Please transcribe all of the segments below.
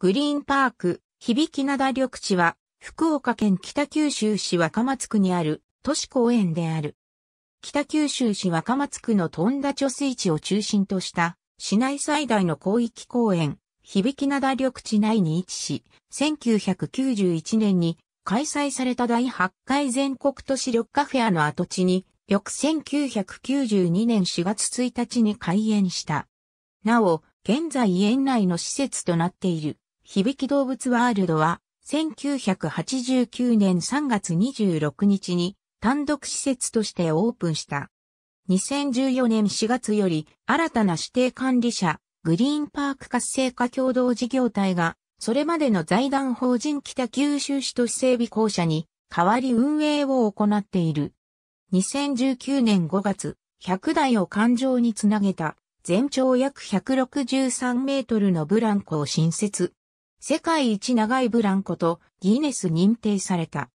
グリーンパーク、響き灘緑地は、福岡県北九州市若松区にある都市公園である。北九州市若松区の富田貯水池を中心とした市内最大の広域公園、響き灘緑地内に位置し、1991年に開催された第8回全国都市緑化フェアの跡地に、翌1992年4月1日に開園した。なお、現在園内の施設となっている。響き動物ワールドは、1989年3月26日に単独施設としてオープンした。2014年4月より新たな指定管理者、グリーンパーク活性化共同事業体が、それまでの財団法人北九州市都市整備公社に代わり運営を行っている。2019年5月、100台を環状につなげた全長約163メートルのブランコを新設。世界一長いブランコとギネス認定された。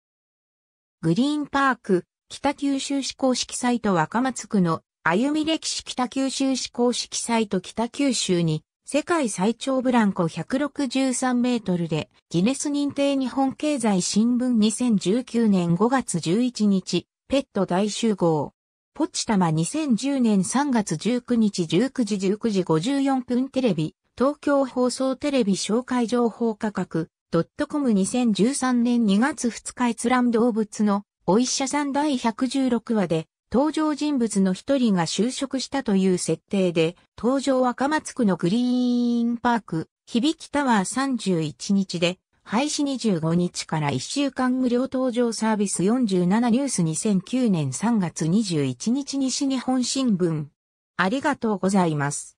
グリーンパーク、北九州市公式サイト若松区の歩み歴史北九州市公式サイト北九州に世界最長ブランコ163メートルでギネス認定日本経済新聞2019年5月11日ペット大集合ポチタマ2010年3月19日19時19時54分テレビ東京放送テレビ紹介情報価格、ドットコム2013年2月2日閲覧動物のお医者さん第116話で、登場人物の一人が就職したという設定で、登場赤松区のグリーンパーク、響きタワー31日で、廃止25日から1週間無料登場サービス47ニュース2009年3月21日西日本新聞。ありがとうございます。